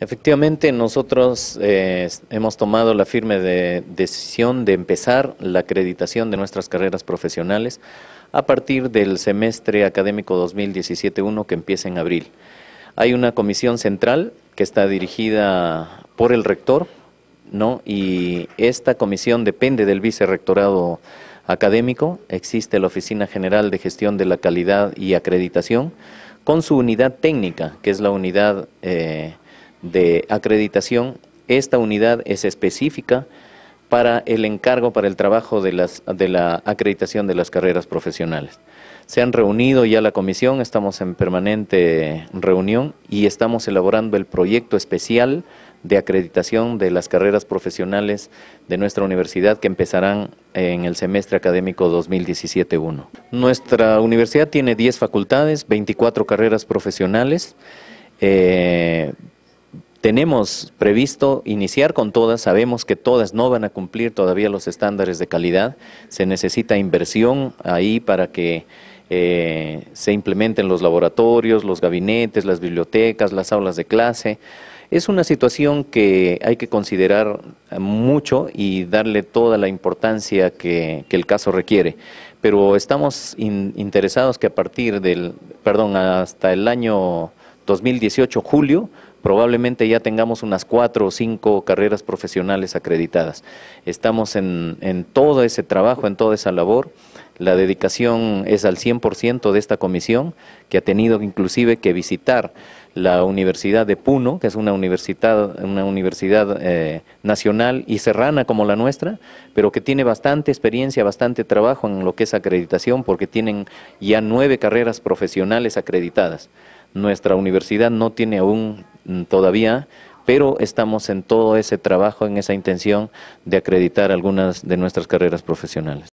Efectivamente, nosotros eh, hemos tomado la firme decisión de empezar la acreditación de nuestras carreras profesionales a partir del semestre académico 2017-1 que empieza en abril. Hay una comisión central que está dirigida por el rector, ¿no? y esta comisión depende del vicerrectorado académico. Existe la Oficina General de Gestión de la Calidad y Acreditación con su unidad técnica, que es la unidad... Eh, de acreditación, esta unidad es específica para el encargo, para el trabajo de, las, de la acreditación de las carreras profesionales. Se han reunido ya la comisión, estamos en permanente reunión y estamos elaborando el proyecto especial de acreditación de las carreras profesionales de nuestra universidad que empezarán en el semestre académico 2017-1. Nuestra universidad tiene 10 facultades, 24 carreras profesionales, eh, tenemos previsto iniciar con todas, sabemos que todas no van a cumplir todavía los estándares de calidad, se necesita inversión ahí para que eh, se implementen los laboratorios, los gabinetes, las bibliotecas, las aulas de clase. Es una situación que hay que considerar mucho y darle toda la importancia que, el caso requiere. Pero estamos interesados que a partir del, perdón, hasta el año 2018, julio, probablemente ya tengamos unas cuatro o cinco carreras profesionales acreditadas. Estamos en, todo ese trabajo, en toda esa labor. La dedicación es al 100% de esta comisión, que ha tenido inclusive que visitar la Universidad de Puno, que es una universidad, una universidad eh, nacional y serrana como la nuestra, pero que tiene bastante experiencia, bastante trabajo en lo que es acreditación, porque tienen ya nueve carreras profesionales acreditadas. Nuestra universidad no tiene aún Mm, todavía, pero estamos en todo ese trabajo, en esa intención de acreditar algunas de nuestras carreras profesionales.